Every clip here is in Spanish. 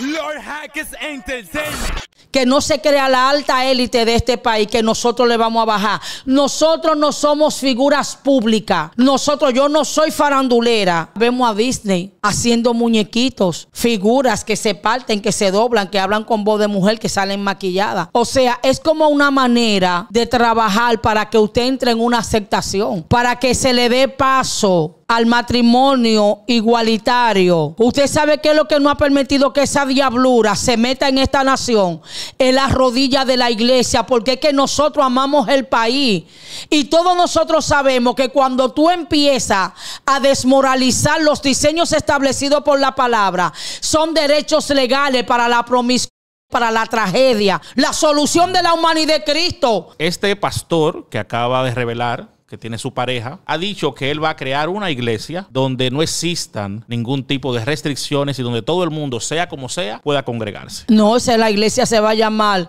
E que no se crea la alta élite de este país que nosotros le vamos a bajar. Nosotros no somos figuras públicas. Nosotros, yo no soy farandulera. Vemos a Disney haciendo muñequitos, figuras que se parten, que se doblan, que hablan con voz de mujer, que salen maquilladas. O sea, es como una manera de trabajar para que usted entre en una aceptación, para que se le dé paso al matrimonio igualitario. Usted sabe que es lo que no ha permitido que esa diablura se meta en esta nación, en las rodillas de la iglesia, porque es que nosotros amamos el país. Y todos nosotros sabemos que cuando tú empiezas a desmoralizar los diseños establecidos por la palabra, son derechos legales para la promiscuidad para la tragedia, la solución de la humanidad de Cristo. Este pastor que acaba de revelar que tiene su pareja, ha dicho que él va a crear una iglesia donde no existan ningún tipo de restricciones y donde todo el mundo, sea como sea, pueda congregarse. No, o sea, la iglesia se va a llamar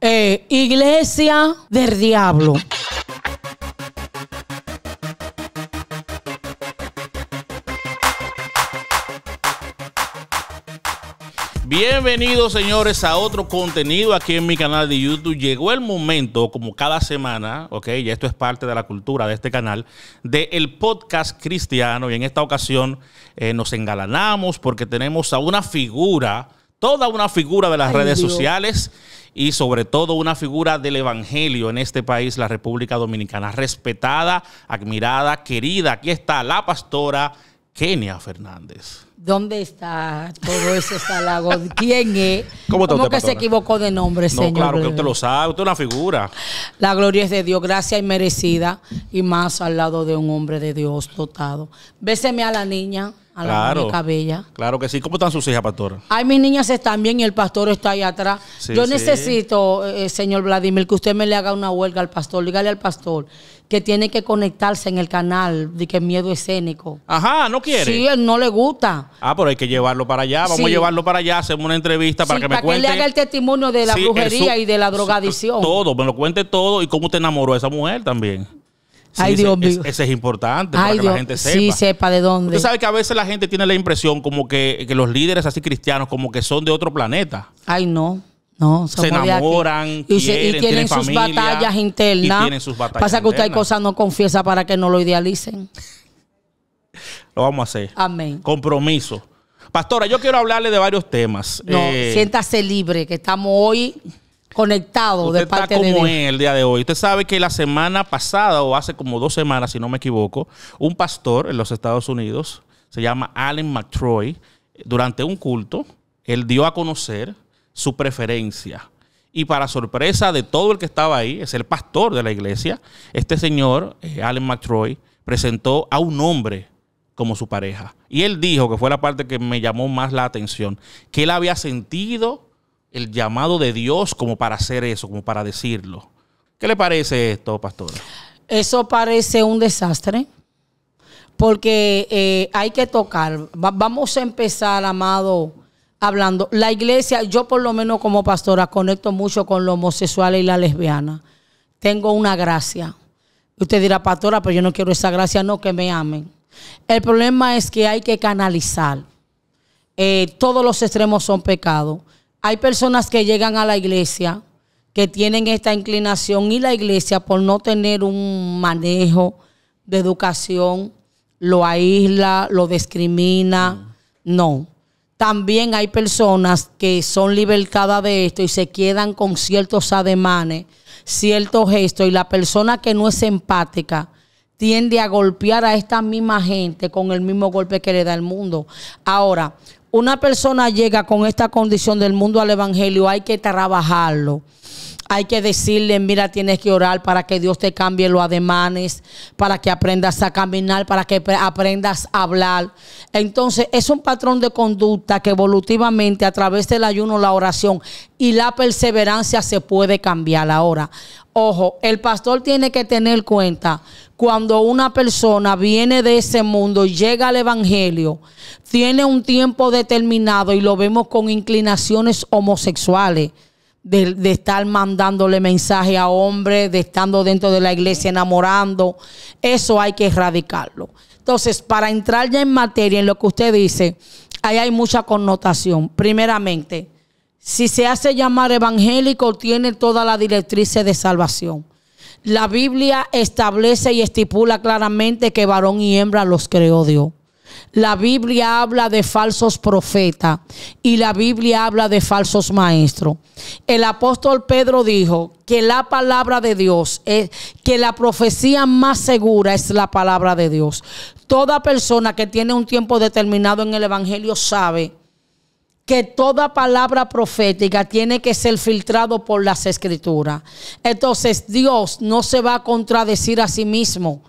eh, Iglesia del Diablo. Bienvenidos señores a otro contenido aquí en mi canal de YouTube. Llegó el momento, como cada semana, ok, y esto es parte de la cultura de este canal, del podcast cristiano. Y en esta ocasión eh, nos engalanamos porque tenemos a una figura, toda una figura de las redes sociales y sobre todo una figura del Evangelio en este país, la República Dominicana, respetada, admirada, querida. Aquí está la pastora Kenia Fernández. ¿Dónde está todo ese salago? ¿Quién es? ¿Cómo, que se equivocó de nombre, no, señor? Claro que usted lo sabe, usted es una figura. La gloria es de Dios, gracia y merecida, y más al lado de un hombre de Dios dotado. Béseme a la niña, a la cabella. cabella. Claro que sí. ¿Cómo están sus hijas, pastora? Ay, mis niñas están bien y el pastor está ahí atrás. Yo necesito, eh, eh, señor Vladimir, que usted me le haga una huelga al pastor. Dígale al pastor que tiene que conectarse en el canal de que miedo escénico. Ajá, no quiere. Sí, él no le gusta. Ah, pero hay que llevarlo para allá. Vamos a llevarlo para allá, hacemos una entrevista para que me cuente. Para que le haga el testimonio de la brujería y de la drogadicción. Todo, me lo cuente todo y cómo te enamoró a esa mujer también. Ay, Dios mío. Ese es importante para que la gente sepa. Sí, sepa de dónde. Usted sabe que a veces la gente tiene la impresión como que, que los líderes así cristianos como que son de otro planeta. Ay, no se enamoran, y, tienen, sus batallas internas. Pasa que usted hay cosas no confiesa para que no lo idealicen. Lo vamos a hacer. Amén. Compromiso. Pastora, yo quiero hablarle de varios temas. No, eh, siéntase libre, que estamos hoy conectados de parte está como el día de hoy. Usted sabe que la semana pasada, o hace como dos semanas, si no me equivoco, un pastor en los Estados Unidos, se llama Allen McTroy, durante un culto, él dio a conocer su preferencia. Y para sorpresa de todo el que estaba ahí, es el pastor de la iglesia, este señor, eh, Allen McTroy, presentó a un hombre como su pareja. Y él dijo, que fue la parte que me llamó más la atención, que él había sentido el llamado de Dios como para hacer eso, como para decirlo. ¿Qué le parece esto, pastor? Eso parece un desastre, porque eh, hay que tocar. vamos a empezar, amado hablando. La iglesia, yo por lo menos como pastora, conecto mucho con los homosexual y la lesbiana. Tengo una gracia. Usted dirá, pastora, pero yo no quiero esa gracia, no que me amen. El problema es que hay que canalizar. Eh, todos los extremos son pecados. Hay personas que llegan a la iglesia que tienen esta inclinación y la iglesia por no tener un manejo de educación lo aísla, lo discrimina. Mm. No también hay personas que son libertadas de esto y se quedan con ciertos ademanes, ciertos gestos, y la persona que no es empática tiende a golpear a esta misma gente con el mismo golpe que le da el mundo. Ahora, una persona llega con esta condición del mundo al Evangelio, hay que trabajarlo hay que decirle, mira, tienes que orar para que Dios te cambie los ademanes, para que aprendas a caminar, para que aprendas a hablar. Entonces, es un patrón de conducta que evolutivamente a través del ayuno, la oración y la perseverancia se puede cambiar ahora. Ojo, el pastor tiene que tener cuenta cuando una persona viene de ese mundo, y llega al Evangelio, tiene un tiempo determinado y lo vemos con inclinaciones homosexuales de, estar mandándole mensaje a hombres, de estando dentro de la iglesia enamorando. Eso hay que erradicarlo. Entonces, para entrar ya en materia, en lo que usted dice, ahí hay mucha connotación. Primeramente, si se hace llamar evangélico, tiene toda la directriz de salvación. La Biblia establece y estipula claramente que varón y hembra los creó Dios. La Biblia habla de falsos profetas y la Biblia habla de falsos maestros. El apóstol Pedro dijo que la palabra de Dios, es, que la profecía más segura es la palabra de Dios. Toda persona que tiene un tiempo determinado en el Evangelio sabe que toda palabra profética tiene que ser filtrado por las escrituras. Entonces Dios no se va a contradecir a sí mismo.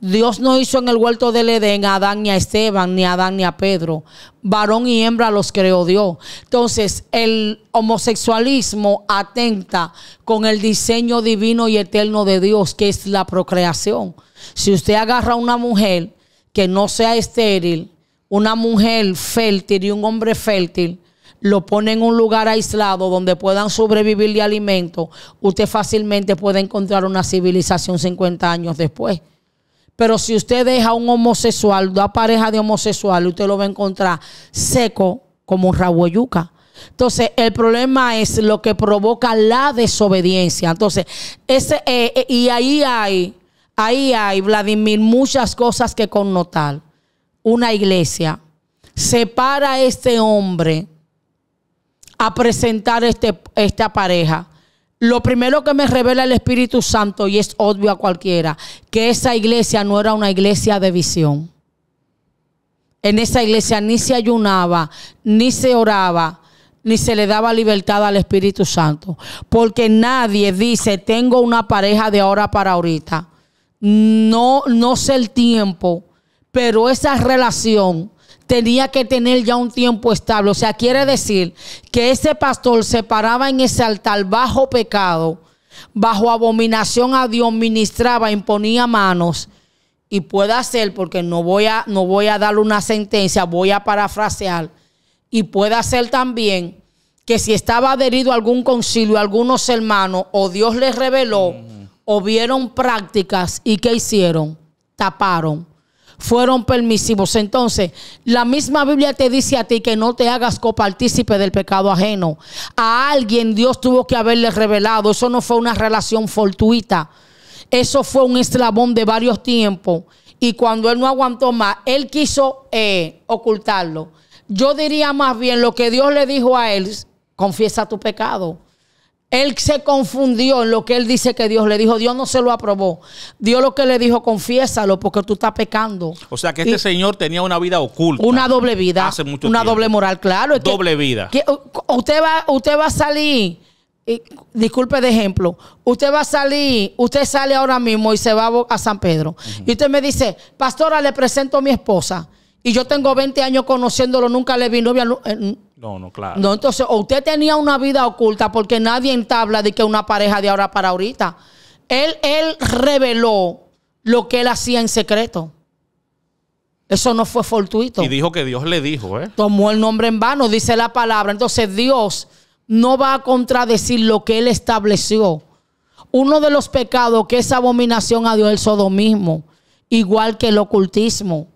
Dios no hizo en el huerto del Edén a Adán ni a Esteban, ni a Adán ni a Pedro. Varón y hembra los creó Dios. Entonces, el homosexualismo atenta con el diseño divino y eterno de Dios, que es la procreación. Si usted agarra a una mujer que no sea estéril, una mujer fértil y un hombre fértil, lo pone en un lugar aislado donde puedan sobrevivir de alimento, usted fácilmente puede encontrar una civilización 50 años después. Pero si usted deja a un homosexual, una pareja de homosexual, usted lo va a encontrar seco como un rabo yuca. Entonces, el problema es lo que provoca la desobediencia. Entonces, ese, eh, eh, y ahí hay, ahí hay, Vladimir, muchas cosas que connotar. Una iglesia separa a este hombre a presentar este, esta pareja lo primero que me revela el Espíritu Santo, y es obvio a cualquiera, que esa iglesia no era una iglesia de visión. En esa iglesia ni se ayunaba, ni se oraba, ni se le daba libertad al Espíritu Santo. Porque nadie dice, tengo una pareja de ahora para ahorita. No, no sé el tiempo, pero esa relación tenía que tener ya un tiempo estable. O sea, quiere decir que ese pastor se paraba en ese altar bajo pecado, bajo abominación a Dios, ministraba, imponía manos. Y puede ser, porque no voy a, no voy a darle una sentencia, voy a parafrasear. Y puede ser también que si estaba adherido a algún concilio, algunos hermanos, o Dios les reveló, o vieron prácticas, ¿y qué hicieron? Taparon fueron permisivos. Entonces, la misma Biblia te dice a ti que no te hagas copartícipe del pecado ajeno. A alguien Dios tuvo que haberle revelado. Eso no fue una relación fortuita. Eso fue un eslabón de varios tiempos. Y cuando él no aguantó más, él quiso eh, ocultarlo. Yo diría más bien lo que Dios le dijo a él, confiesa tu pecado. Él se confundió en lo que él dice que Dios le dijo. Dios no se lo aprobó. Dios lo que le dijo, confiésalo porque tú estás pecando. O sea que este señor tenía una vida oculta. Una doble vida. Hace una doble moral, claro. doble vida. Uh, usted, va, usted va a salir, disculpe de ejemplo, usted va a salir, usted sale ahora mismo y se va a San Pedro. Y usted me dice, pastora, le presento a mi esposa. Y yo tengo 20 años conociéndolo, nunca le vi novia. Eh, no, no, claro. No, entonces, o usted tenía una vida oculta porque nadie entabla de que una pareja de ahora para ahorita. Él, él reveló lo que él hacía en secreto. Eso no fue fortuito. Y dijo que Dios le dijo, ¿eh? Tomó el nombre en vano, dice la palabra. Entonces, Dios no va a contradecir lo que él estableció. Uno de los pecados que es abominación a Dios es el sodomismo, igual que el ocultismo.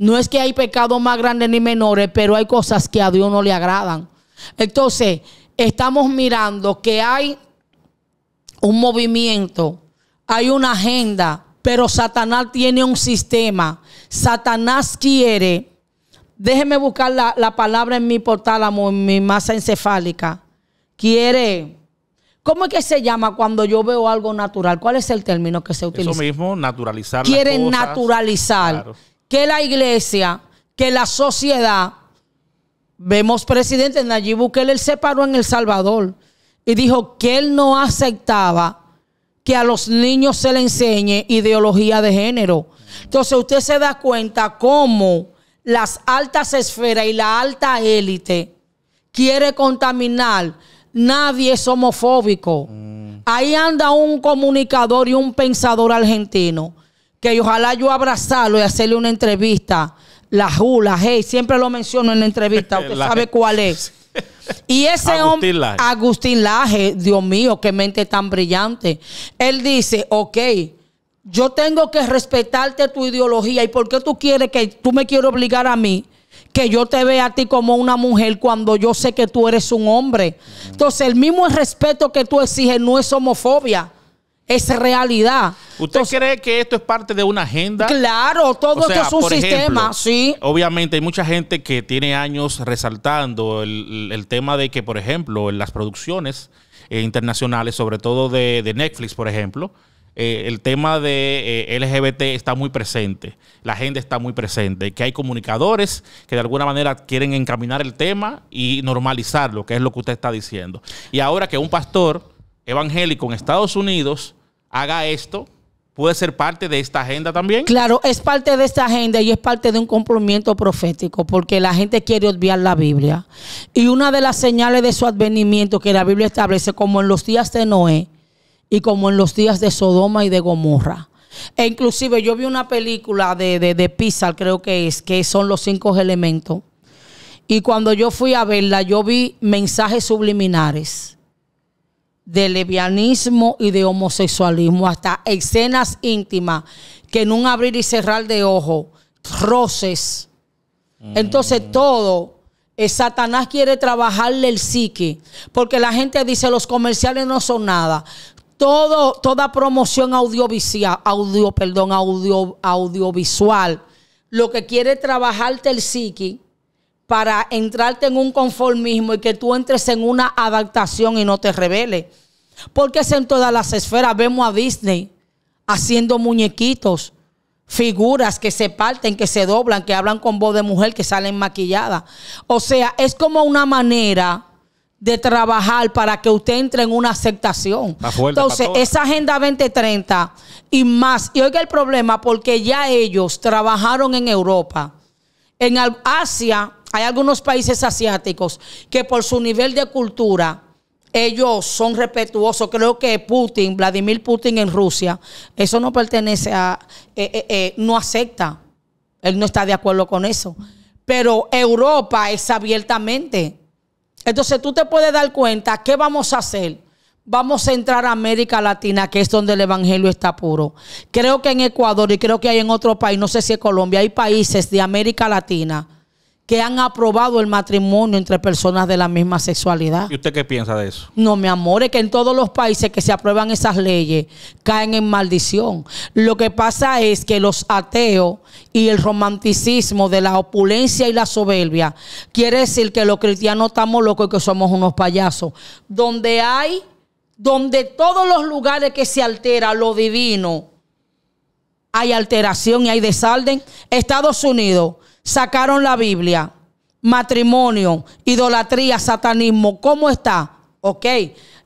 No es que hay pecados más grandes ni menores, pero hay cosas que a Dios no le agradan. Entonces, estamos mirando que hay un movimiento, hay una agenda, pero Satanás tiene un sistema. Satanás quiere, déjeme buscar la, palabra en mi portálamo, en mi masa encefálica. Quiere, ¿cómo es que se llama cuando yo veo algo natural? ¿Cuál es el término que se utiliza? Eso mismo, naturalizar. Quiere naturalizar que la iglesia, que la sociedad, vemos presidente Nayib que él se paró en El Salvador y dijo que él no aceptaba que a los niños se le enseñe ideología de género. Entonces usted se da cuenta cómo las altas esferas y la alta élite quiere contaminar. Nadie es homofóbico. Mm. Ahí anda un comunicador y un pensador argentino que ojalá yo abrazarlo y hacerle una entrevista. La Jula, hey, siempre lo menciono en la entrevista, usted sabe cuál es. Y ese hombre, Agustín, Laje, Dios mío, qué mente tan brillante. Él dice, ok, yo tengo que respetarte tu ideología y por qué tú quieres que tú me quieres obligar a mí que yo te vea a ti como una mujer cuando yo sé que tú eres un hombre. Entonces, el mismo respeto que tú exiges no es homofobia es realidad. ¿Usted cree que esto es parte de una agenda? Claro, todo esto es un sistema, sí. Obviamente hay mucha gente que tiene años resaltando el, tema de que, por ejemplo, en las producciones eh, internacionales, sobre todo de, Netflix, por ejemplo, eh, el tema de eh, LGBT está muy presente, la agenda está muy presente, que hay comunicadores que de alguna manera quieren encaminar el tema y normalizarlo, que es lo que usted está diciendo. Y ahora que un pastor evangélico en Estados Unidos haga esto, puede ser parte de esta agenda también. Claro, es parte de esta agenda y es parte de un cumplimiento profético, porque la gente quiere odiar la Biblia. Y una de las señales de su advenimiento que la Biblia establece, como en los días de Noé y como en los días de Sodoma y de Gomorra. E inclusive yo vi una película de, de, creo que es, que son los cinco elementos. Y cuando yo fui a verla, yo vi mensajes subliminares de levianismo y de homosexualismo, hasta escenas íntimas que en un abrir y cerrar de ojo, roces. Entonces mm. todo eh, Satanás quiere trabajarle el psique, porque la gente dice los comerciales no son nada. Todo, toda promoción audiovisual, audio, perdón, audio, audiovisual, lo que quiere trabajarte el psique para entrarte en un conformismo y que tú entres en una adaptación y no te revele. Porque es en todas las esferas. Vemos a Disney haciendo muñequitos, figuras que se parten, que se doblan, que hablan con voz de mujer, que salen maquilladas. O sea, es como una manera de trabajar para que usted entre en una aceptación. Entonces, esa Agenda 2030 y más, y oiga el problema, porque ya ellos trabajaron en Europa. En Asia hay algunos países asiáticos que por su nivel de cultura, ellos son respetuosos. Creo que Putin, Vladimir Putin en Rusia, eso no pertenece a, eh, eh, eh, no acepta. Él no está de acuerdo con eso. Pero Europa es abiertamente. Entonces tú te puedes dar cuenta, ¿qué vamos a hacer? Vamos a entrar a América Latina, que es donde el Evangelio está puro. Creo que en Ecuador y creo que hay en otro país, no sé si en Colombia, hay países de América Latina que han aprobado el matrimonio entre personas de la misma sexualidad. ¿Y usted qué piensa de eso? No, mi amor, es que en todos los países que se aprueban esas leyes caen en maldición. Lo que pasa es que los ateos y el romanticismo de la opulencia y la soberbia quiere decir que los cristianos estamos locos y que somos unos payasos. Donde hay, donde todos los lugares que se altera lo divino, hay alteración y hay desorden. Estados Unidos sacaron la Biblia, matrimonio, idolatría, satanismo, ¿cómo está? Ok,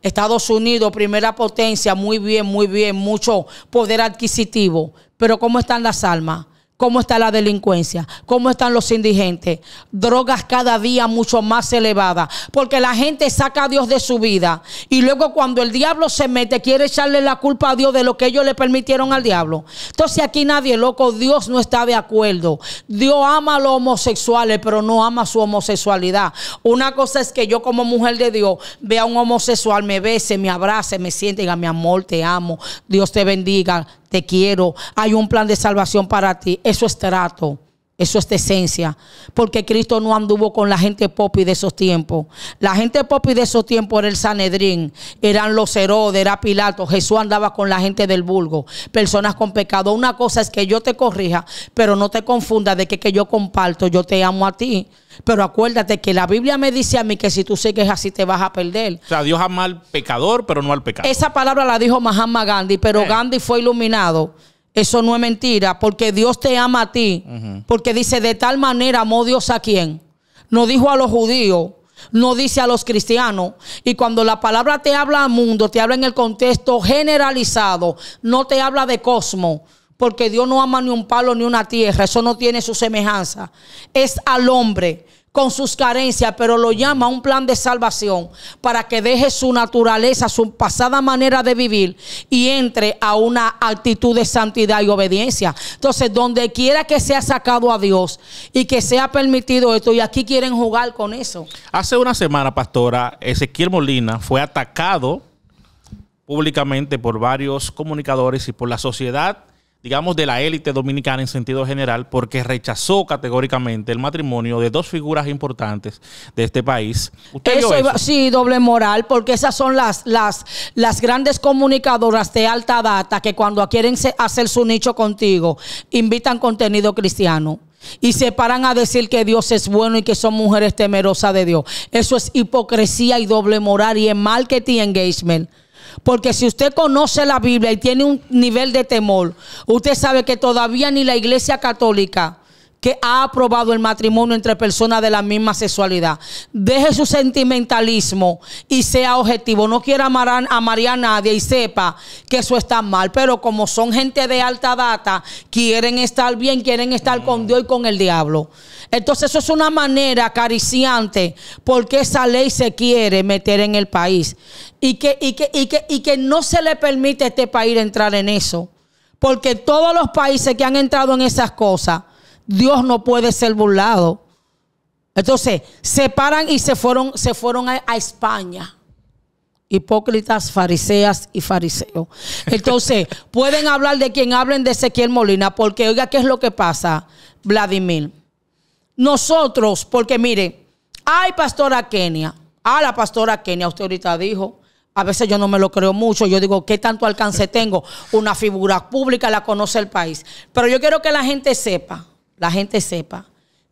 Estados Unidos, primera potencia, muy bien, muy bien, mucho poder adquisitivo, pero ¿cómo están las almas? cómo está la delincuencia, cómo están los indigentes, drogas cada día mucho más elevadas, porque la gente saca a Dios de su vida y luego cuando el diablo se mete quiere echarle la culpa a Dios de lo que ellos le permitieron al diablo. Entonces aquí nadie, loco, Dios no está de acuerdo. Dios ama a los homosexuales, pero no ama su homosexualidad. Una cosa es que yo como mujer de Dios vea a un homosexual, me bese, me abrace, me siente, diga, mi amor, te amo, Dios te bendiga, te quiero, hay un plan de salvación para ti. Eso es trato. Eso es de esencia, porque Cristo no anduvo con la gente popi de esos tiempos. La gente popi de esos tiempos era el Sanedrín, eran los Herodes, era Pilato. Jesús andaba con la gente del vulgo, personas con pecado. Una cosa es que yo te corrija, pero no te confunda de que, que yo comparto, yo te amo a ti. Pero acuérdate que la Biblia me dice a mí que si tú sigues así te vas a perder. O sea, Dios ama al pecador, pero no al pecado. Esa palabra la dijo Mahatma Gandhi, pero eh. Gandhi fue iluminado eso no es mentira, porque Dios te ama a ti, porque dice, de tal manera amó Dios a quien. No dijo a los judíos, no dice a los cristianos. Y cuando la palabra te habla al mundo, te habla en el contexto generalizado, no te habla de cosmos, porque Dios no ama ni un palo ni una tierra, eso no tiene su semejanza. Es al hombre con sus carencias, pero lo llama un plan de salvación para que deje su naturaleza, su pasada manera de vivir y entre a una actitud de santidad y obediencia. Entonces, donde quiera que sea sacado a Dios y que sea permitido esto, y aquí quieren jugar con eso. Hace una semana, pastora, Ezequiel Molina fue atacado públicamente por varios comunicadores y por la sociedad digamos, de la élite dominicana en sentido general, porque rechazó categóricamente el matrimonio de dos figuras importantes de este país. eso, Sí, doble moral, porque esas son las, las, las grandes comunicadoras de alta data que cuando quieren hacer su nicho contigo, invitan contenido cristiano y se paran a decir que Dios es bueno y que son mujeres temerosas de Dios. Eso es hipocresía y doble moral y es marketing engagement. Porque si usted conoce la Biblia y tiene un nivel de temor, usted sabe que todavía ni la iglesia católica que ha aprobado el matrimonio entre personas de la misma sexualidad. Deje su sentimentalismo y sea objetivo. No quiera amar a, nadie y sepa que eso está mal. Pero como son gente de alta data, quieren estar bien, quieren estar con Dios y con el diablo. Entonces eso es una manera acariciante porque esa ley se quiere meter en el país. Y que, y que, y que no se le permite a este país entrar en eso. Porque todos los países que han entrado en esas cosas Dios no puede ser burlado. Entonces, se paran y se fueron, se fueron a, a España. Hipócritas, fariseas y fariseos. Entonces, pueden hablar de quien hablen de Ezequiel Molina, porque oiga, ¿qué es lo que pasa, Vladimir? Nosotros, porque mire, hay pastora Kenia, a ah, la pastora Kenia, usted ahorita dijo, a veces yo no me lo creo mucho. Yo digo, ¿qué tanto alcance tengo? Una figura pública la conoce el país. Pero yo quiero que la gente sepa la gente sepa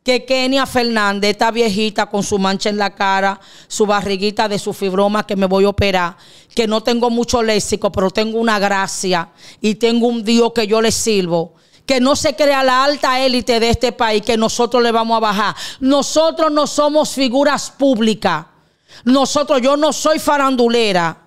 que Kenia Fernández, esta viejita con su mancha en la cara, su barriguita de su fibroma que me voy a operar, que no tengo mucho léxico, pero tengo una gracia y tengo un Dios que yo le sirvo. Que no se crea la alta élite de este país, que nosotros le vamos a bajar. Nosotros no somos figuras públicas. Nosotros, yo no soy farandulera.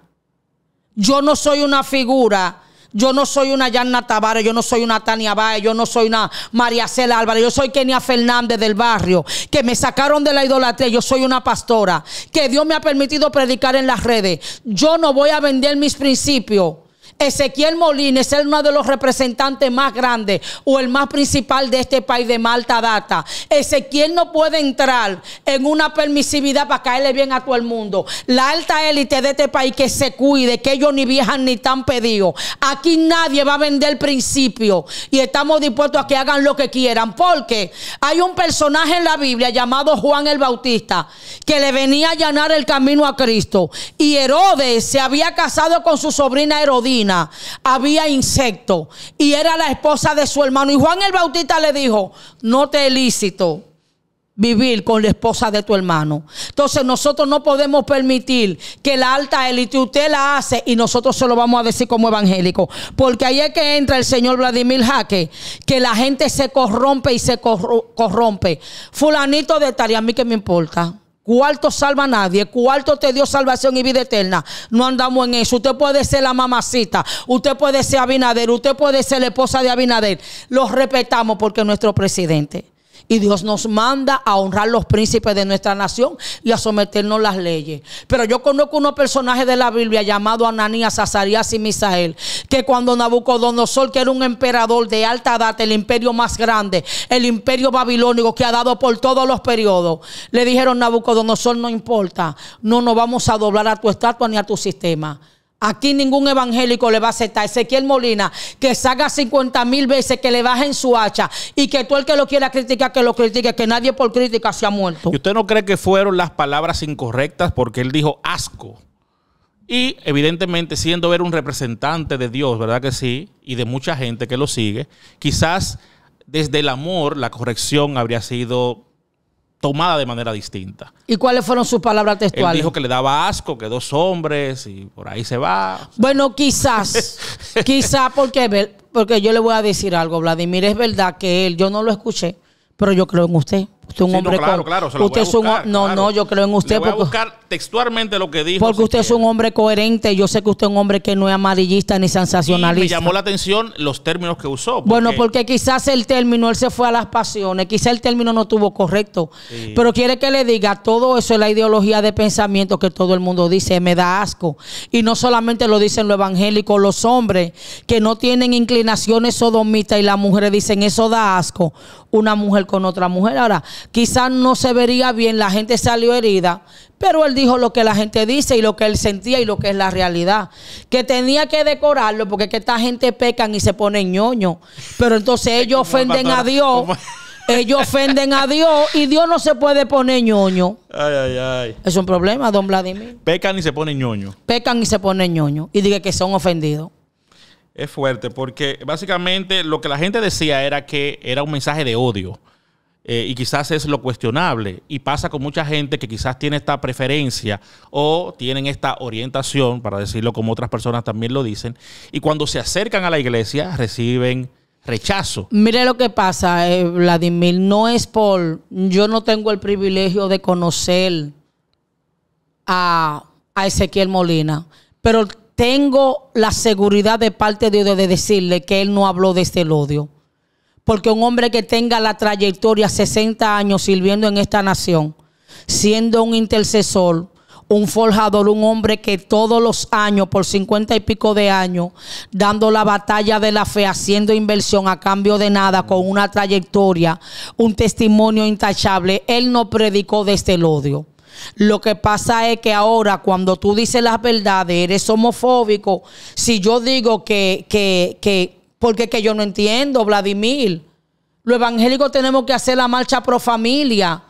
Yo no soy una figura yo no soy una Yanna Tavares, yo no soy una Tania Baez, yo no soy una María Cela Álvarez, yo soy Kenia Fernández del barrio, que me sacaron de la idolatría, yo soy una pastora, que Dios me ha permitido predicar en las redes. Yo no voy a vender mis principios Ezequiel Molina es uno de los representantes más grandes o el más principal de este país de Malta Data. Ezequiel no puede entrar en una permisividad para caerle bien a todo el mundo. La alta élite de este país que se cuide, que ellos ni viajan ni tan pedidos. Aquí nadie va a vender principio y estamos dispuestos a que hagan lo que quieran porque hay un personaje en la Biblia llamado Juan el Bautista que le venía a allanar el camino a Cristo y Herodes se había casado con su sobrina Herodina había insecto y era la esposa de su hermano. Y Juan el Bautista le dijo, no te es lícito vivir con la esposa de tu hermano. Entonces nosotros no podemos permitir que la alta élite usted la hace y nosotros se lo vamos a decir como evangélico. Porque ahí es que entra el señor Vladimir Jaque, que la gente se corrompe y se corrompe. Fulanito de tarea, a mí que me importa. Cuarto salva a nadie. Cuarto te dio salvación y vida eterna. No andamos en eso. Usted puede ser la mamacita. Usted puede ser Abinader. Usted puede ser la esposa de Abinader. Los respetamos porque es nuestro presidente. Y Dios nos manda a honrar los príncipes de nuestra nación y a someternos las leyes. Pero yo conozco unos personajes de la Biblia llamado Ananías, Azarías y Misael, que cuando Nabucodonosor, que era un emperador de alta edad, el imperio más grande, el imperio babilónico que ha dado por todos los periodos, le dijeron Nabucodonosor, no importa, no nos vamos a doblar a tu estatua ni a tu sistema Aquí ningún evangélico le va a aceptar. Ezequiel Molina, que salga 50 mil veces, que le bajen su hacha y que tú el que lo quiera criticar, que lo critique, que nadie por crítica se ha muerto. ¿Y usted no cree que fueron las palabras incorrectas porque él dijo asco? Y evidentemente, siendo ver un representante de Dios, ¿verdad que sí? Y de mucha gente que lo sigue, quizás desde el amor la corrección habría sido tomada de manera distinta. ¿Y cuáles fueron sus palabras textuales? Él dijo que le daba asco, que dos hombres y por ahí se va. Bueno, quizás, quizás porque, porque yo le voy a decir algo, Vladimir, es verdad que él, yo no lo escuché, pero yo creo en usted. Usted es un hombre claro, claro, se lo no, no, yo creo en usted. porque, buscar textualmente lo que dijo. Porque usted es un hombre coherente. Yo sé que usted es un hombre que no es amarillista ni sensacionalista. Y me llamó la atención los términos que usó. Bueno, porque quizás el término, él se fue a las pasiones. Quizás el término no tuvo correcto. Pero quiere que le diga, todo eso es la ideología de pensamiento que todo el mundo dice. Me da asco. Y no solamente lo dicen los evangélicos, los hombres que no tienen inclinaciones sodomitas y las mujeres dicen, eso da asco una mujer con otra mujer. Ahora, quizás no se vería bien, la gente salió herida, pero él dijo lo que la gente dice y lo que él sentía y lo que es la realidad. Que tenía que decorarlo porque es que esta gente pecan y se pone ñoño. Pero entonces ellos ofenden a Dios. Ellos ofenden a Dios y Dios no se puede poner ñoño. Ay, ay, ay. Es un problema, don Vladimir. Pecan y se ponen ñoño. Pecan y se ponen ñoño. Y diga que son ofendidos. Es fuerte, porque básicamente lo que la gente decía era que era un mensaje de odio. Eh, y quizás es lo cuestionable. Y pasa con mucha gente que quizás tiene esta preferencia o tienen esta orientación, para decirlo como otras personas también lo dicen, y cuando se acercan a la iglesia reciben rechazo. Mire lo que pasa, eh, Vladimir, no es por, yo no tengo el privilegio de conocer a, a Ezequiel Molina, pero tengo la seguridad de parte de Dios de decirle que él no habló de este odio. Porque un hombre que tenga la trayectoria 60 años sirviendo en esta nación, siendo un intercesor, un forjador, un hombre que todos los años, por 50 y pico de años, dando la batalla de la fe, haciendo inversión a cambio de nada, con una trayectoria, un testimonio intachable, él no predicó de este odio. Lo que pasa es que ahora cuando tú dices las verdades, eres homofóbico. Si yo digo que, porque que yo no entiendo, Vladimir. lo evangélico tenemos que hacer la marcha pro familia.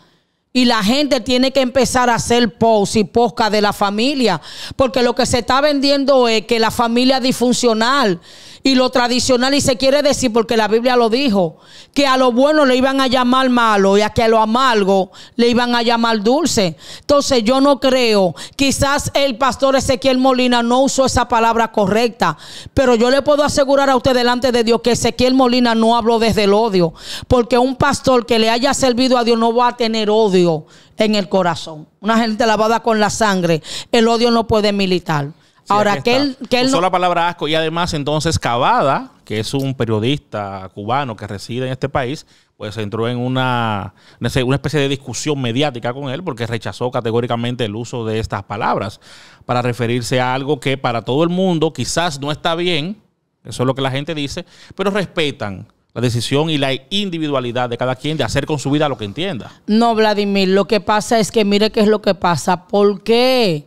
Y la gente tiene que empezar a hacer post y posca de la familia. Porque lo que se está vendiendo es que la familia disfuncional y lo tradicional. Y se quiere decir, porque la Biblia lo dijo, que a lo bueno le iban a llamar malo y a que a lo amargo le iban a llamar dulce. Entonces yo no creo, quizás el pastor Ezequiel Molina no usó esa palabra correcta, pero yo le puedo asegurar a usted delante de Dios que Ezequiel Molina no habló desde el odio, porque un pastor que le haya servido a Dios no va a tener odio en el corazón. Una gente lavada con la sangre, el odio no puede militar. Ahora, que él, que él Usó la palabra asco y además entonces Cavada, que es un periodista cubano que reside en este país, pues entró en una, una especie de discusión mediática con él porque rechazó categóricamente el uso de estas palabras para referirse a algo que para todo el mundo quizás no está bien, eso es lo que la gente dice, pero respetan la decisión y la individualidad de cada quien de hacer con su vida lo que entienda. No, Vladimir, lo que pasa es que mire qué es lo que pasa. ¿Por qué?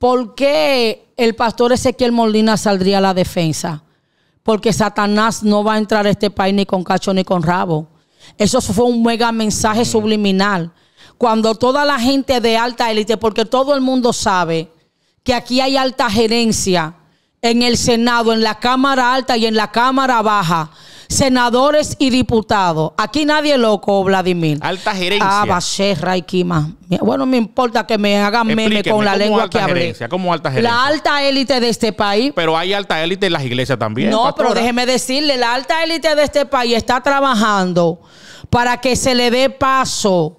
¿por qué el pastor Ezequiel Molina saldría a la defensa? Porque Satanás no va a entrar a este país ni con cacho ni con rabo. Eso fue un mega mensaje mm. subliminal. Cuando toda la gente de alta élite, porque todo el mundo sabe que aquí hay alta gerencia en el Senado, en la Cámara Alta y en la Cámara Baja senadores y diputados. Aquí nadie es loco, Vladimir. Alta gerencia. Ah, Bacherra y Kima. Bueno, me importa que me hagan meme con la lengua que hablé. alta La alta élite de este país. Pero hay alta élite en las iglesias también. No, pero déjeme decirle, la alta élite de este país está trabajando para que se le dé paso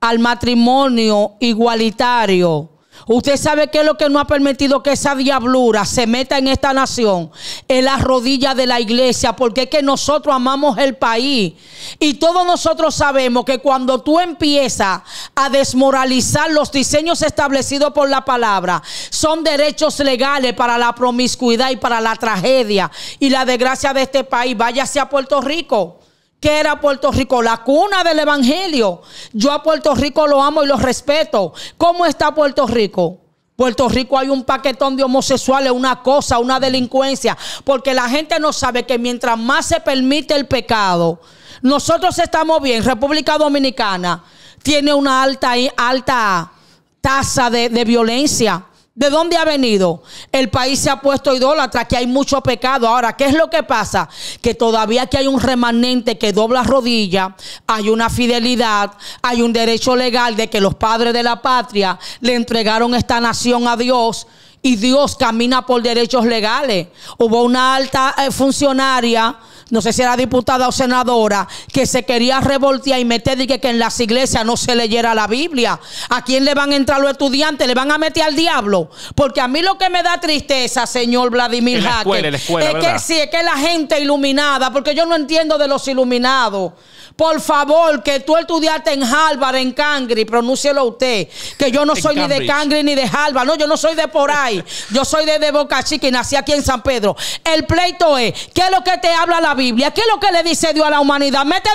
al matrimonio igualitario Usted sabe que es lo que no ha permitido que esa diablura se meta en esta nación, en las rodillas de la iglesia, porque es que nosotros amamos el país. Y todos nosotros sabemos que cuando tú empiezas a desmoralizar los diseños establecidos por la palabra, son derechos legales para la promiscuidad y para la tragedia y la desgracia de este país. Váyase a Puerto Rico que era Puerto Rico, la cuna del Evangelio. Yo a Puerto Rico lo amo y lo respeto. ¿Cómo está Puerto Rico? Puerto Rico hay un paquetón de homosexuales, una cosa, una delincuencia, porque la gente no sabe que mientras más se permite el pecado, nosotros estamos bien, República Dominicana tiene una alta, alta tasa de violencia. ¿De dónde ha venido? El país se ha puesto idólatra, que hay mucho pecado. Ahora, ¿qué es lo que pasa? Que todavía que hay un remanente que dobla rodilla, hay una fidelidad, hay un derecho legal de que los padres de la patria le entregaron esta nación a Dios y Dios camina por derechos legales. Hubo una alta eh, funcionaria no sé si era diputada o senadora, que se quería revoltear y meter y que, en las iglesias no se leyera la Biblia. ¿A quién le van a entrar los estudiantes? ¿Le van a meter al diablo? Porque a mí lo que me da tristeza, señor Vladimir Jaque, es que que la gente iluminada, porque yo no entiendo de los iluminados. Por favor, que tú estudiaste en Harvard, en Cangri, pronúncielo usted, que yo no soy ni de Cangri ni de Harvard, no, yo no soy de por ahí, yo soy de, de Boca Chica y nací aquí en San Pedro. El pleito es, ¿qué es lo que te habla la Biblia. ¿Qué es lo que le dice Dios a la humanidad? Mete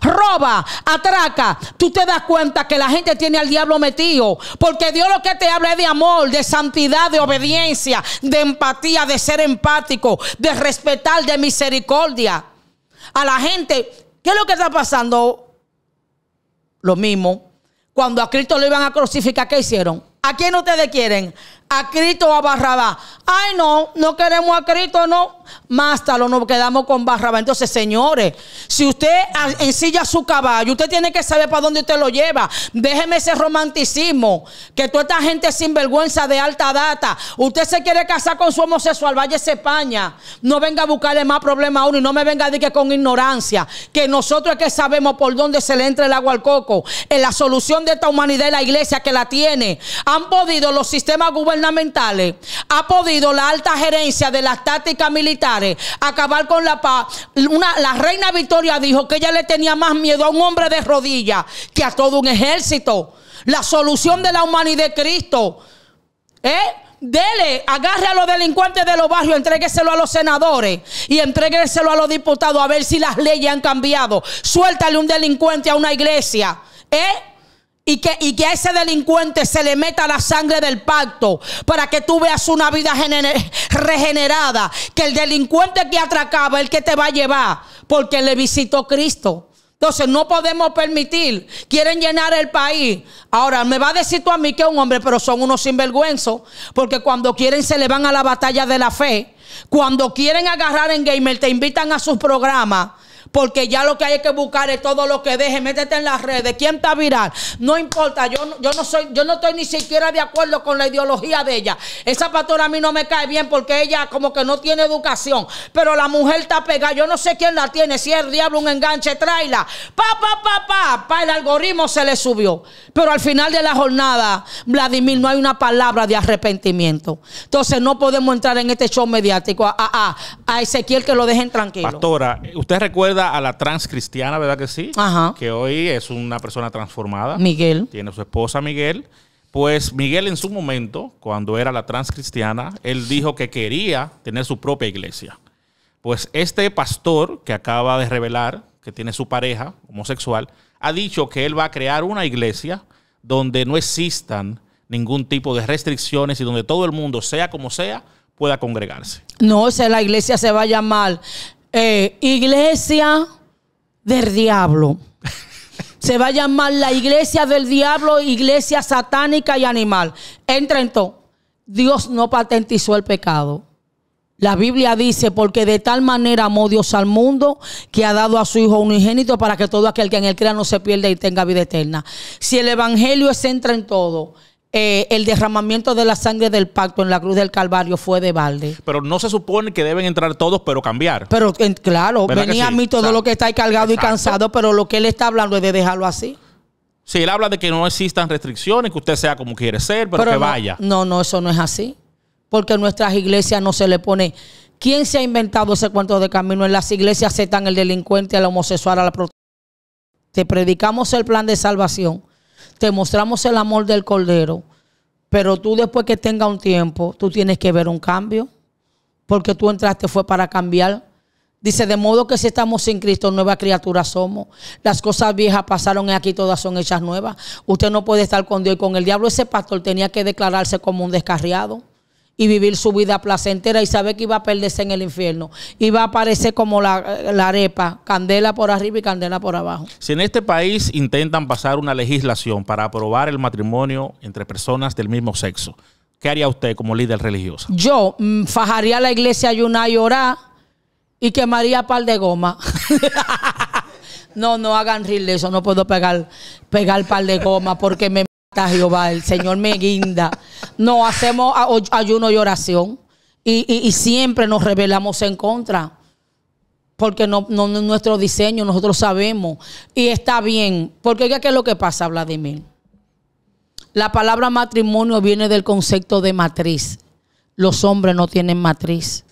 roba, atraca, tú te das cuenta que la gente tiene al diablo metido. Porque Dios lo que te habla es de amor, de santidad, de obediencia, de empatía, de ser empático, de respetar, de misericordia. A la gente, ¿qué es lo que está pasando? Lo mismo. Cuando a Cristo lo iban a crucificar, ¿qué hicieron? ¿A quién ustedes quieren? a Cristo o a Barrabá. Ay, no, no queremos a Cristo, no. Mástalo, nos quedamos con Barraba. Entonces, señores, si usted ensilla su caballo, usted tiene que saber para dónde usted lo lleva. Déjeme ese romanticismo, que toda esta gente sinvergüenza de alta data. Usted se quiere casar con su homosexual, váyase a España. No venga a buscarle más problemas a uno y no me venga a decir que con ignorancia, que nosotros es que sabemos por dónde se le entra el agua al coco. En la solución de esta humanidad y la iglesia que la tiene, han podido los sistemas gubernamentales fundamentales, ha podido la alta gerencia de las tácticas militares acabar con la paz. Una, la reina Victoria dijo que ella le tenía más miedo a un hombre de rodillas que a todo un ejército. La solución de la humanidad de Cristo. ¿Eh? Dele, agarre a los delincuentes de los barrios, entrégueselo a los senadores y entrégueselo a los diputados a ver si las leyes han cambiado. Suéltale un delincuente a una iglesia. ¿Eh? Y que, y que, a ese delincuente se le meta la sangre del pacto para que tú veas una vida regenerada. Que el delincuente que atracaba, el que te va a llevar, porque le visitó Cristo. Entonces no podemos permitir, quieren llenar el país. Ahora, me va a decir tú a mí que es un hombre, pero son unos sinvergüenzos, porque cuando quieren se le van a la batalla de la fe. Cuando quieren agarrar en gamer, te invitan a sus programas porque ya lo que hay que buscar es todo lo que deje. Métete en las redes. ¿Quién está viral? No importa. Yo, yo, no soy, yo no estoy ni siquiera de acuerdo con la ideología de ella. Esa pastora a mí no me cae bien porque ella como que no tiene educación. Pero la mujer está pegada. Yo no sé quién la tiene. Si el diablo un enganche, tráela. Pa, pa, pa, pa. Pa, el algoritmo se le subió. Pero al final de la jornada, Vladimir, no hay una palabra de arrepentimiento. Entonces no podemos entrar en este show mediático a, a, a, a Ezequiel que lo dejen tranquilo. Pastora, usted recuerda a la transcristiana, ¿verdad que sí? Que hoy es una persona transformada. Miguel. Tiene su esposa Miguel. Pues Miguel en su momento, cuando era la transcristiana, él dijo que quería tener su propia iglesia. Pues este pastor que acaba de revelar que tiene su pareja homosexual, ha dicho que él va a crear una iglesia donde no existan ningún tipo de restricciones y donde todo el mundo, sea como sea, pueda congregarse. No, o sea, la iglesia se va a llamar eh, iglesia del diablo. Se va a llamar la iglesia del diablo, iglesia satánica y animal. Entra en todo. Dios no patentizó el pecado. La Biblia dice, porque de tal manera amó Dios al mundo que ha dado a su Hijo unigénito para que todo aquel que en él crea no se pierda y tenga vida eterna. Si el Evangelio es entra en todo, eh, el derramamiento de la sangre del pacto en la cruz del Calvario fue de balde. Pero no se supone que deben entrar todos, pero cambiar. Pero claro, venía a mí todo lo que está ahí cargado y cansado, pero lo que él está hablando es de dejarlo así. Sí, él habla de que no existan restricciones, que usted sea como quiere ser, pero, que vaya. No, no, eso no es así. Porque nuestras iglesias no se le pone. ¿Quién se ha inventado ese cuento de camino? En las iglesias aceptan el delincuente, al homosexual, a la prostituta. Te predicamos el plan de salvación te mostramos el amor del Cordero, pero tú después que tenga un tiempo, tú tienes que ver un cambio, porque tú entraste fue para cambiar. Dice, de modo que si estamos sin Cristo, nueva criatura somos. Las cosas viejas pasaron y aquí todas son hechas nuevas. Usted no puede estar con Dios y con el diablo. Ese pastor tenía que declararse como un descarriado y vivir su vida placentera y saber que iba a perderse en el infierno. Y va a aparecer como la, arepa, candela por arriba y candela por abajo. Si en este país intentan pasar una legislación para aprobar el matrimonio entre personas del mismo sexo, ¿qué haría usted como líder religioso? Yo mm, fajaría la iglesia ayunar y orar y quemaría pal de goma. no, no hagan reír eso, no puedo pegar, pegar pal de goma porque me mata Jehová, el Señor me guinda. No hacemos ayuno y oración. Y, siempre nos rebelamos en contra. Porque no, no, nuestro diseño, nosotros sabemos. Y está bien. Porque ¿qué es lo que pasa, Vladimir? La palabra matrimonio viene del concepto de matriz. Los hombres no tienen matriz.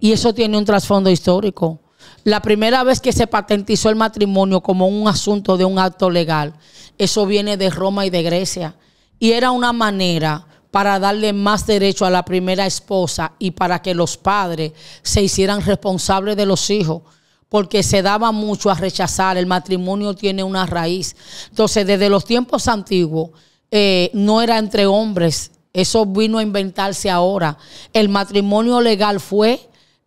Y eso tiene un trasfondo histórico. La primera vez que se patentizó el matrimonio como un asunto de un acto legal, eso viene de Roma y de Grecia. Y era una manera para darle más derecho a la primera esposa y para que los padres se hicieran responsables de los hijos, porque se daba mucho a rechazar, el matrimonio tiene una raíz. Entonces, desde los tiempos antiguos, eh, no era entre hombres, eso vino a inventarse ahora. El matrimonio legal fue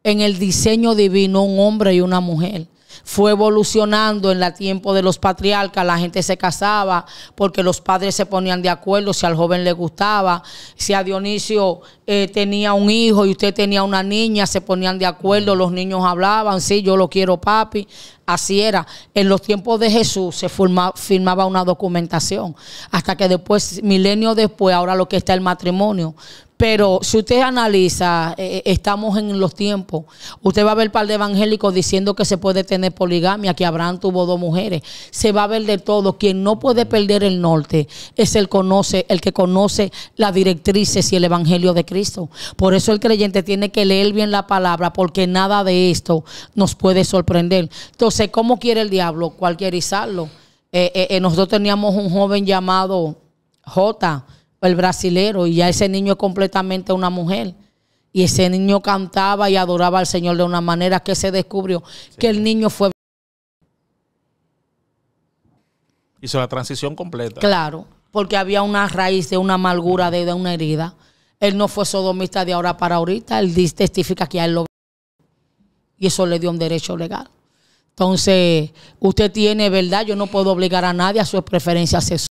en el diseño divino un hombre y una mujer fue evolucionando en la tiempo de los patriarcas, la gente se casaba porque los padres se ponían de acuerdo si al joven le gustaba, si a Dionisio eh, tenía un hijo y usted tenía una niña, se ponían de acuerdo, los niños hablaban, sí, yo lo quiero papi, así era. En los tiempos de Jesús se firmaba una documentación, hasta que después, milenios después, ahora lo que está el matrimonio, pero si usted analiza, eh, eh, estamos en los tiempos. Usted va a ver par de evangélicos diciendo que se puede tener poligamia, que Abraham tuvo dos mujeres. Se va a ver de todo. Quien no puede perder el norte es el, conoce, el que conoce las directrices y el evangelio de Cristo. Por eso el creyente tiene que leer bien la palabra, porque nada de esto nos puede sorprender. Entonces, ¿cómo quiere el diablo cualquierizarlo? Eh, nosotros teníamos un joven llamado J el brasilero, y ya ese niño es completamente una mujer. Y ese niño cantaba y adoraba al Señor de una manera que se descubrió que el niño fue. Hizo la transición completa. Claro, porque había una raíz de una amargura, de, una herida. Él no fue sodomista de ahora para ahorita, él testifica que a él lo. Y eso le dio un derecho legal. Entonces, usted tiene verdad, yo no puedo obligar a nadie a su preferencia sexual.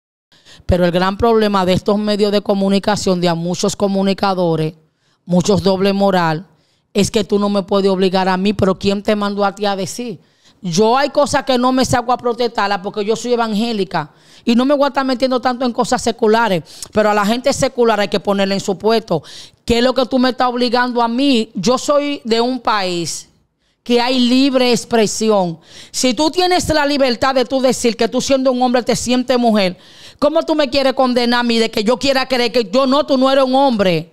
Pero el gran problema de estos medios de comunicación, de a muchos comunicadores, muchos doble moral, es que tú no me puedes obligar a mí, pero ¿quién te mandó a ti a decir? Yo hay cosas que no me saco a protestarlas porque yo soy evangélica y no me voy a estar metiendo tanto en cosas seculares, pero a la gente secular hay que ponerle en su puesto. ¿Qué es lo que tú me estás obligando a mí? Yo soy de un país que hay libre expresión. Si tú tienes la libertad de tú decir que tú siendo un hombre te sientes mujer, ¿Cómo tú me quieres condenar a mí de que yo quiera creer que yo no, tú no eres un hombre?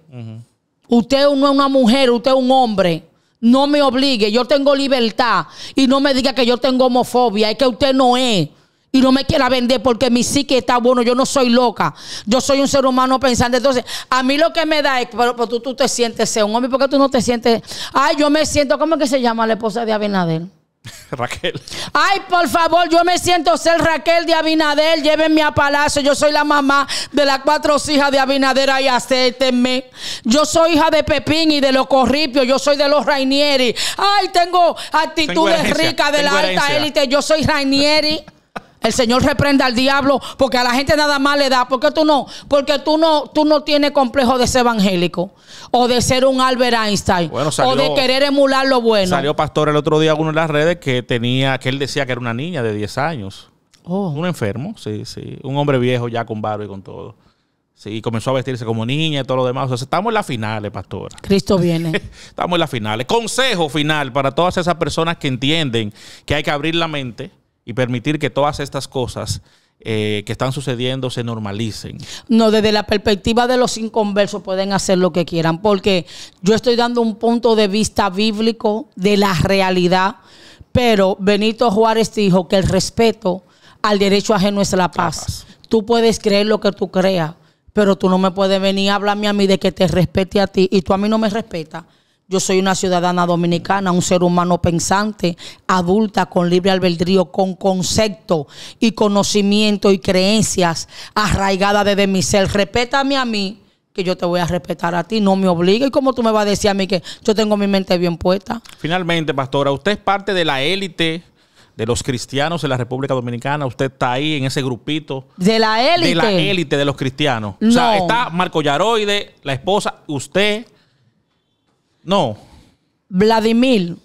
Usted no es una mujer, usted es un hombre. No me obligue, yo tengo libertad y no me diga que yo tengo homofobia, es que usted no es. Y no me quiera vender porque mi psique está bueno, yo no soy loca, yo soy un ser humano pensando Entonces, a mí lo que me da es, pero, tú, te sientes ser un hombre, porque tú no te sientes? Ay, yo me siento, ¿cómo es que se llama la esposa de Abinader? Raquel. Ay, por favor, yo me siento ser Raquel de Abinader. Llévenme a Palacio. Yo soy la mamá de las cuatro hijas de Abinader. Ay, acétenme. Yo soy hija de Pepín y de los Corripios. Yo soy de los Rainieri. Ay, tengo actitudes ricas de la alta élite. Yo soy Rainieri. El Señor reprenda al diablo porque a la gente nada más le da. ¿Por qué tú no, porque tú no, tú no tienes complejo de ser evangélico o de ser un Albert Einstein o de querer emular lo bueno. Salió pastor el otro día uno de las redes que tenía, que él decía que era una niña de 10 años. Oh. Un enfermo, sí, sí. Un hombre viejo ya con barba y con todo. Sí, y comenzó a vestirse como niña y todo lo demás. estamos en las finales, pastora. Cristo viene. estamos en las finales. Consejo final para todas esas personas que entienden que hay que abrir la mente y permitir que todas estas cosas eh, que están sucediendo se normalicen. No, desde la perspectiva de los inconversos pueden hacer lo que quieran, porque yo estoy dando un punto de vista bíblico de la realidad, pero Benito Juárez dijo que el respeto al derecho ajeno es la paz. La paz. Tú puedes creer lo que tú creas, pero tú no me puedes venir a hablarme a mí de que te respete a ti y tú a mí no me respetas. Yo soy una ciudadana dominicana, un ser humano pensante, adulta, con libre albedrío, con concepto y conocimiento y creencias arraigadas desde mi ser. Respétame a mí, que yo te voy a respetar a ti, no me obligues. Y como tú me vas a decir a mí que yo tengo mi mente bien puesta. Finalmente, pastora, usted es parte de la élite de los cristianos en la República Dominicana. Usted está ahí en ese grupito. De la élite. De la élite de los cristianos. O sea, está Marco Yaroide, la esposa, usted. No. Vladimir,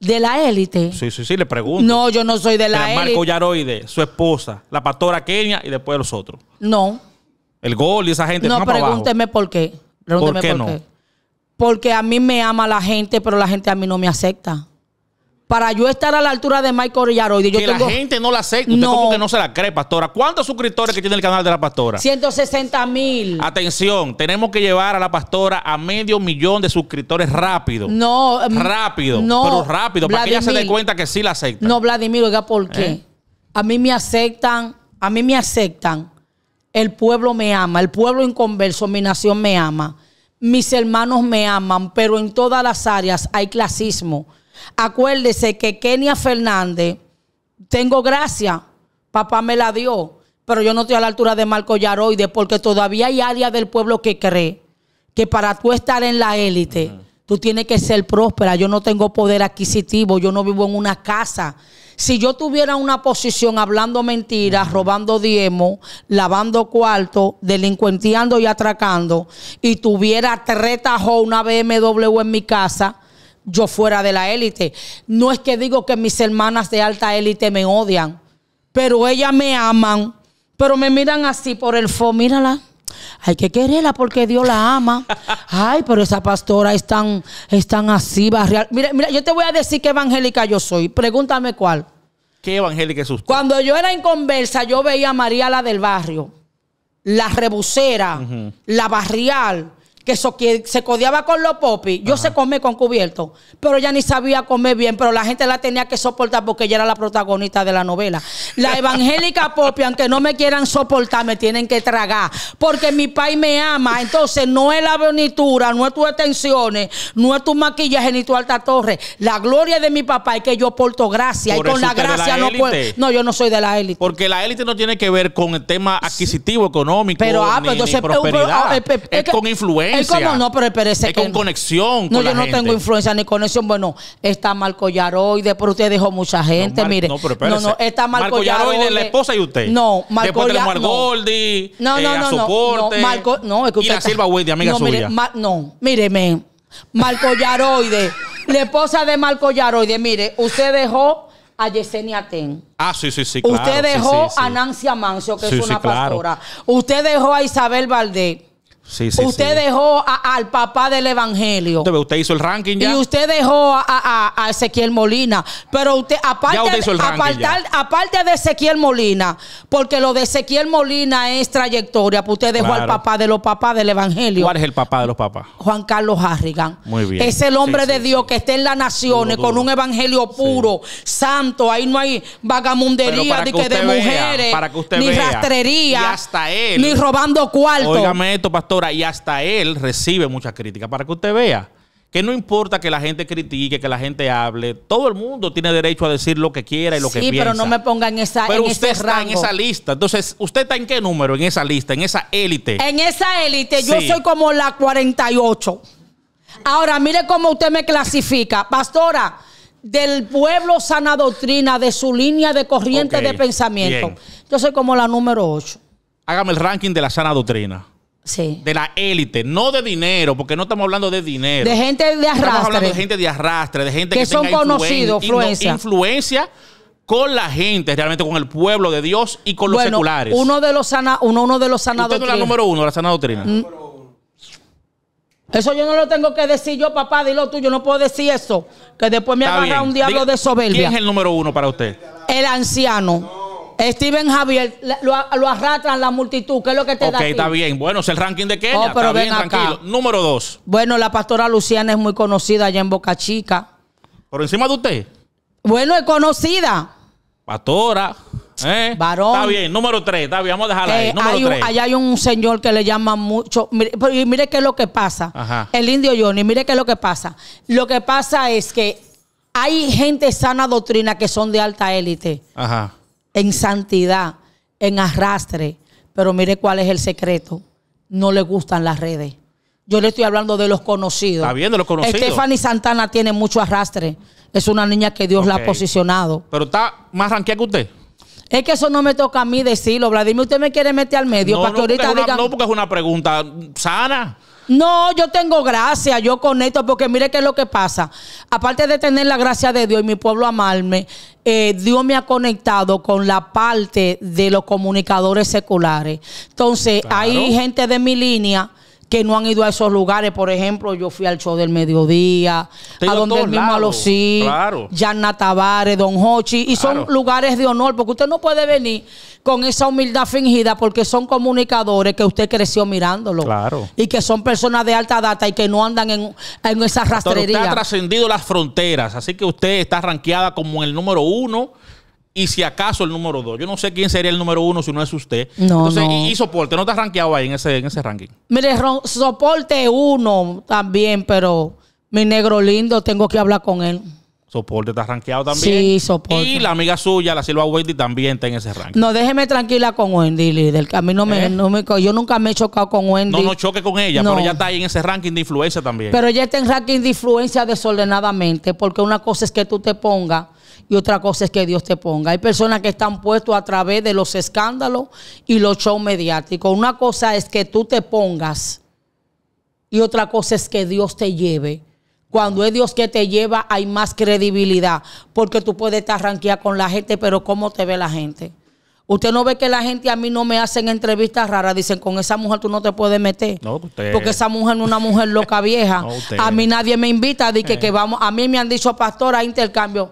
de la élite. Sí, sí, sí, le pregunto. No, yo no soy de la élite. Marco Yaroide, su esposa, la pastora Kenia y después los otros. No. El gol y esa gente. No, pregúnteme por qué. Pregúnteme ¿Por qué, por qué. no? Porque a mí me ama la gente, pero la gente a mí no me acepta para yo estar a la altura de Michael Yaroide. Yo que la gente no la acepta. que no se la cree, pastora. ¿Cuántos suscriptores que tiene el canal de la pastora? 160 mil. Atención, tenemos que llevar a la pastora a medio millón de suscriptores rápido. No. Em, rápido. No. Pero rápido, para que ella se dé cuenta que sí la acepta. No, Vladimir, oiga, ¿por qué? ¿Eh? A mí me aceptan, a mí me aceptan. El pueblo me ama, el pueblo inconverso, mi nación me ama. Mis hermanos me aman, pero en todas las áreas hay clasismo. Acuérdese que Kenia Fernández, tengo gracia, papá me la dio, pero yo no estoy a la altura de Marco Yaroide porque todavía hay áreas del pueblo que cree que para tú estar en la élite, tú tienes que ser próspera. Yo no tengo poder adquisitivo, yo no vivo en una casa. Si yo tuviera una posición hablando mentiras, robando diemo lavando cuarto, delincuenteando y atracando, y tuviera tres o una BMW en mi casa, yo fuera de la élite. No es que digo que mis hermanas de alta élite me odian, pero ellas me aman, pero me miran así por el fo, mírala. Hay que quererla porque Dios la ama. Ay, pero esa pastora es tan, así, barrial. Mira, mira, yo te voy a decir qué evangélica yo soy. Pregúntame cuál. ¿Qué evangélica es usted? Cuando yo era en conversa, yo veía a María la del barrio, la rebusera, la barrial que, se codiaba con los popis, yo se comía con cubierto, pero ella ni sabía comer bien, pero la gente la tenía que soportar porque ella era la protagonista de la novela. La evangélica popi, aunque no me quieran soportar, me tienen que tragar, porque mi país me ama, entonces no es la bonitura, no es tus extensiones, no es tu maquillaje ni tu alta torre. La gloria de mi papá es que yo porto gracia y con la gracia no puedo. No, yo no soy de la élite. Porque la élite no tiene que ver con el tema adquisitivo, económico, pero, ah, ni, entonces, es, con influencia influencia. como no, pero espérese. Es con conexión. No, yo no tengo influencia ni conexión. Bueno, está Marco Yaroide, pero usted dejó mucha gente, no, mire. No, pero espérese. No, no, está Marco, Marco Yaroide, la esposa y usted. No, Marco Yaroide. No. Goldi, no, no, eh, no, soporte, no, Marco, no, es que usted. Silva amiga no, suya. Mire, no, míreme. Marco Yaroide, la esposa de Marco Yaroide, mire, usted dejó a Yesenia Ten. Ah, sí, sí, sí. Claro, Usted dejó a Nancy Amancio, que es una pastora. Usted dejó a Isabel Valdés usted dejó al papá del evangelio. Usted, hizo el ranking ya. Y usted dejó a, Ezequiel Molina. Pero usted, aparte, aparte de Ezequiel Molina, porque lo de Ezequiel Molina es trayectoria, pues usted dejó al papá de los papás del evangelio. ¿Cuál es el papá de los papás? Juan Carlos Harrigan. Es el hombre de Dios que está en las naciones con un evangelio puro, santo. Ahí no hay vagamundería de, mujeres, ni rastrería, ni robando cuartos. Óigame esto, pastor y hasta él recibe mucha crítica para que usted vea que no importa que la gente critique, que la gente hable, todo el mundo tiene derecho a decir lo que quiera y lo que piensa. Sí, pero no me ponga en esa Pero usted está en esa lista. Entonces, ¿usted está en qué número? En esa lista, en esa élite. En esa élite, yo soy como la 48. Ahora, mire cómo usted me clasifica. Pastora, del pueblo sana doctrina, de su línea de corriente de pensamiento. Yo soy como la número 8. Hágame el ranking de la sana doctrina. De la élite, no de dinero, porque no estamos hablando de dinero. De gente de arrastre. Estamos hablando de gente de arrastre, de gente que, que son conocidos, influencia. con la gente, realmente con el pueblo de Dios y con los bueno, seculares. Uno de los sanadores, uno, de los la número uno, la sana doctrina. Mm. Eso yo no lo tengo que decir yo, papá, dilo tú, yo no puedo decir eso, que después me agarra un diablo de soberbia. ¿Quién es el número uno para usted? El anciano. Steven Javier lo, lo arrastran la multitud. ¿Qué es lo que te da? Ok, está bien. Bueno, es el ranking de qué oh, pero está bien, tranquilo. Número dos. Bueno, la pastora Luciana es muy conocida allá en Boca Chica. ¿Por encima de usted? Bueno, es conocida. Pastora. ¿Eh? Varón. Está bien, número tres está vamos a dejarla ahí. Eh, número hay allá hay un señor que le llama mucho. Mire, mire qué es lo que pasa. El indio Johnny, mire qué es lo que pasa. Lo que pasa es que hay gente sana doctrina que son de alta élite. Ajá en santidad, en arrastre. Pero mire cuál es el secreto. No le gustan las redes. Yo le estoy hablando de los conocidos. Está bien, de los conocidos. Stephanie Santana tiene mucho arrastre. Es una niña que Dios la ha posicionado. Pero está más ranqueada que usted. Es que eso no me toca a mí decirlo, Vladimir. Usted me quiere meter al medio para que ahorita No, porque es una pregunta sana. No, yo tengo gracia, yo conecto, porque mire qué es lo que pasa. Aparte de tener la gracia de Dios y mi pueblo amarme, eh, Dios me ha conectado con la parte de los comunicadores seculares. Entonces, hay gente de mi línea que no han ido a esos lugares. Por ejemplo, yo fui al show del mediodía, a donde el mismo Alosí, Yanna Tavares, Don Hochi, y son lugares de honor, porque usted no puede venir con esa humildad fingida, porque son comunicadores que usted creció mirándolo. Y que son personas de alta data y que no andan en, en esa rastrería. Pero usted ha trascendido las fronteras, así que usted está ranqueada como el número uno y si acaso el número dos. Yo no sé quién sería el número uno si no es usted. Entonces, Y, soporte, no está rankeado ahí en ese, en ese ranking. Mire, soporte uno también, pero mi negro lindo, tengo que hablar con él. Soporte está rankeado también. Sí, soporte. Y la amiga suya, la Silva Wendy, también está en ese ranking. No, déjeme tranquila con Wendy, líder. me, ¿Eh? Yo nunca me he chocado con Wendy. No, no choque con ella, pero ella está ahí en ese ranking de influencia también. Pero ella está en ranking de influencia desordenadamente, porque una cosa es que tú te pongas y otra cosa es que Dios te ponga. Hay personas que están puestos a través de los escándalos y los shows mediáticos. Una cosa es que tú te pongas y otra cosa es que Dios te lleve. Cuando es Dios que te lleva, hay más credibilidad. Porque tú puedes estar ranqueada con la gente, pero ¿cómo te ve la gente? Usted no ve que la gente a mí no me hacen entrevistas raras. Dicen, con esa mujer tú no te puedes meter. No, Porque esa mujer no es una mujer loca vieja. a mí nadie me invita. que, que vamos. A mí me han dicho, pastor pastora, intercambio.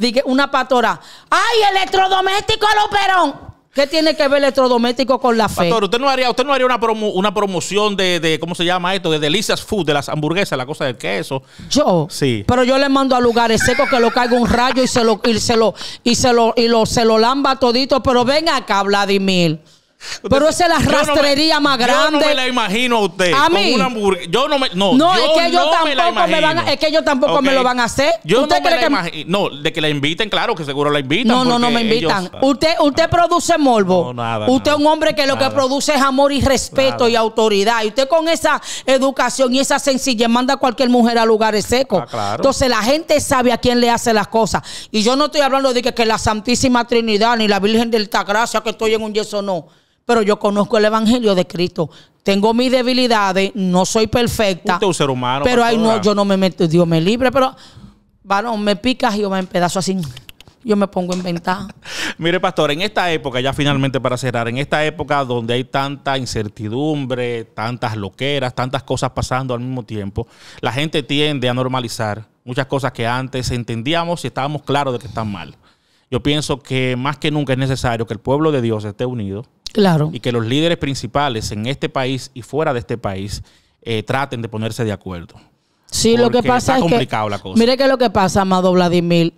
Dije, una pastora, ¡Ay, electrodoméstico perón! ¿Qué tiene que ver electrodoméstico con la fe? Pastor, usted no haría, usted no haría una, una promoción de, de, ¿cómo se llama esto? De delicias food, de las hamburguesas, la cosa del queso. Yo. Sí. Pero yo le mando a lugares secos que lo caiga un rayo y se lo, y se lo, y se lo, y lo, se lo lamba todito. Pero ven acá, Vladimir. Pero esa es la rastrería más grande. Yo no me la imagino a usted. A mí. yo no me. No, no es que ellos tampoco, me, van es que tampoco me lo van a hacer. Yo no me la No, de que la inviten, claro, que seguro la invitan. No, no, no me invitan. Usted, usted ah. produce morbo. Usted es un hombre que lo que produce es amor y respeto y autoridad. Y usted con esa educación y esa sencillez manda a cualquier mujer a lugares secos. Ah, Entonces la gente sabe a quién le hace las cosas. Y yo no estoy hablando de que, la Santísima Trinidad ni la Virgen del gracia que estoy en un yeso no pero yo conozco el Evangelio de Cristo. Tengo mis debilidades, no soy perfecta. Usted es un ser humano. Pero ahí no, yo no me meto, Dios me libre, pero varón, me picas y yo me en pedazo así. Yo me pongo en ventaja. Mire, pastor, en esta época, ya finalmente para cerrar, en esta época donde hay tanta incertidumbre, tantas loqueras, tantas cosas pasando al mismo tiempo, la gente tiende a normalizar muchas cosas que antes entendíamos y estábamos claros de que están mal. Yo pienso que más que nunca es necesario que el pueblo de Dios esté unido, Claro. Y que los líderes principales en este país y fuera de este país eh, traten de ponerse de acuerdo. Sí, lo que pasa está es complicado la cosa. Mire que lo que pasa, amado Vladimir.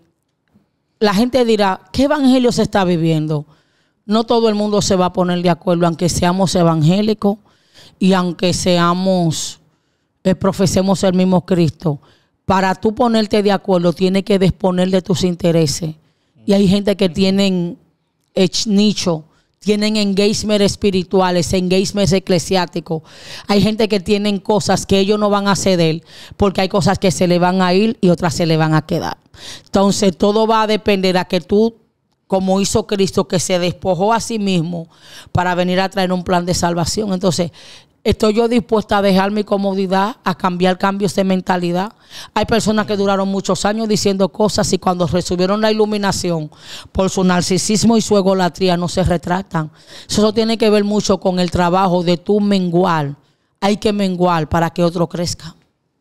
La gente dirá, ¿qué evangelio se está viviendo? No todo el mundo se va a poner de acuerdo, aunque seamos evangélicos y aunque seamos, eh, profesemos el mismo Cristo. Para tú ponerte de acuerdo, tienes que disponer de tus intereses. Y hay gente que tienen eh, nicho tienen engagement espirituales, engagement eclesiásticos. Hay gente que tienen cosas que ellos no van a ceder porque hay cosas que se le van a ir y otras se le van a quedar. Entonces todo va a depender a que tú, como hizo Cristo, que se despojó a sí mismo para venir a traer un plan de salvación. Entonces ¿Estoy yo dispuesta a dejar mi comodidad, a cambiar cambios de mentalidad? Hay personas que duraron muchos años diciendo cosas y cuando recibieron la iluminación por su narcisismo y su egolatría no se retractan. Eso tiene que ver mucho con el trabajo de tu mengual. Hay que menguar para que otro crezca.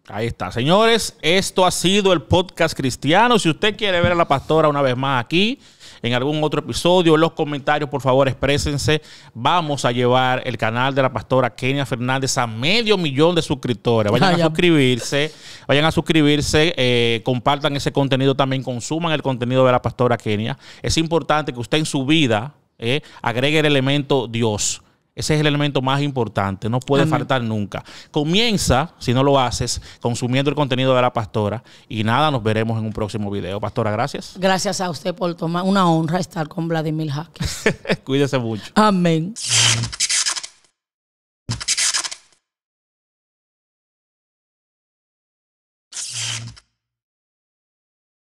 Ahí está. Señores, esto ha sido el podcast cristiano. Si usted quiere ver a la pastora una vez más aquí, en algún otro episodio. Los comentarios, por favor, exprésense. Vamos a llevar el canal de la pastora Kenia Fernández a medio millón de suscriptores. Vayan a suscribirse, vayan a suscribirse, eh, compartan ese contenido también, consuman el contenido de la pastora Kenia. Es importante que usted en su vida eh, agregue el elemento Dios ese es el elemento más importante, no puede faltar nunca. Comienza, si no lo haces, consumiendo el contenido de la pastora y nada, nos veremos en un próximo video. Pastora, gracias. Gracias a usted por tomar una honra estar con Vladimir Jaques. Cuídese mucho. Amén.